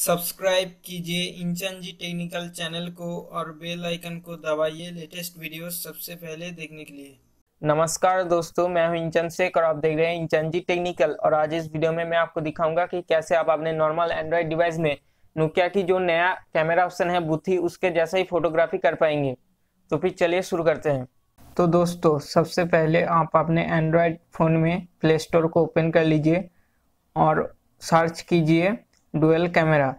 subscribe कीजिए Incheon जी technical channel को और बेल आइकन को दबाइए लेटेस्ट वीडियो सबसे पहले देखने के लिए नमस्कार दोस्तों मैं हूं इंचन शेख और आप देख रहे हैं इंचन जी टेक्निकल और आज इस वीडियो में मैं आपको दिखाऊंगा कि कैसे आप अपने नॉर्मल एंड्रॉयड डिवाइस में नोकिया की जो नया कैमरा ऑप्शन है बुथी उसके जैसा ही फोटोग्राफी कर पाएंगे तो फिर चलिए शुरू करते हैं तो दोस्तों सबसे पहले आप अपने एंड्रॉयड फ़ोन में प्ले स्टोर को ओपन कर लीजिए और सर्च कीजिए डुअल कैमरा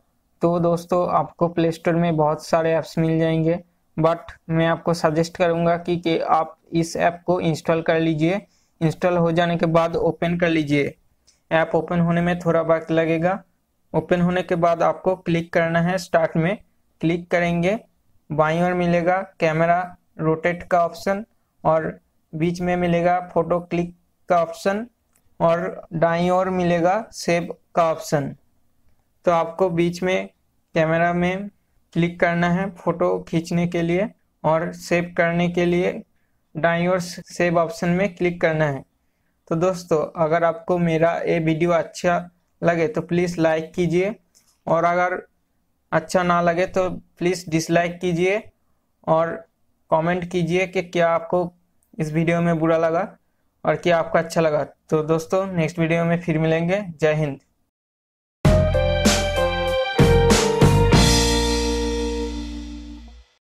तो दोस्तों आपको प्ले स्टोर में बहुत सारे ऐप्स मिल जाएंगे बट मैं आपको सजेस्ट करूंगा कि, कि आप इस ऐप को इंस्टॉल कर लीजिए इंस्टॉल हो जाने के बाद ओपन कर लीजिए ऐप ओपन होने में थोड़ा वक्त लगेगा ओपन होने के बाद आपको क्लिक करना है स्टार्ट में क्लिक करेंगे बाई और मिलेगा कैमरा रोटेट का ऑप्शन और बीच में मिलेगा फोटो क्लिक का ऑप्शन और दाई और मिलेगा सेव का ऑप्शन तो आपको बीच में कैमरा में क्लिक करना है फोटो खींचने के लिए और सेव करने के लिए डाई और सेव ऑप्शन में क्लिक करना है तो दोस्तों अगर आपको मेरा ये वीडियो अच्छा लगे तो प्लीज़ लाइक कीजिए और अगर अच्छा ना लगे तो प्लीज़ डिसलाइक कीजिए और कमेंट कीजिए कि क्या आपको इस वीडियो में बुरा लगा और क्या आपको अच्छा लगा तो दोस्तों नेक्स्ट वीडियो में फिर मिलेंगे जय हिंद